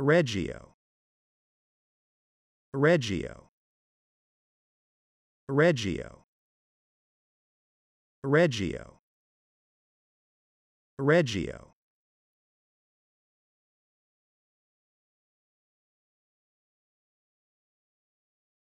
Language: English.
Reggio Reggio Reggio Reggio Reggio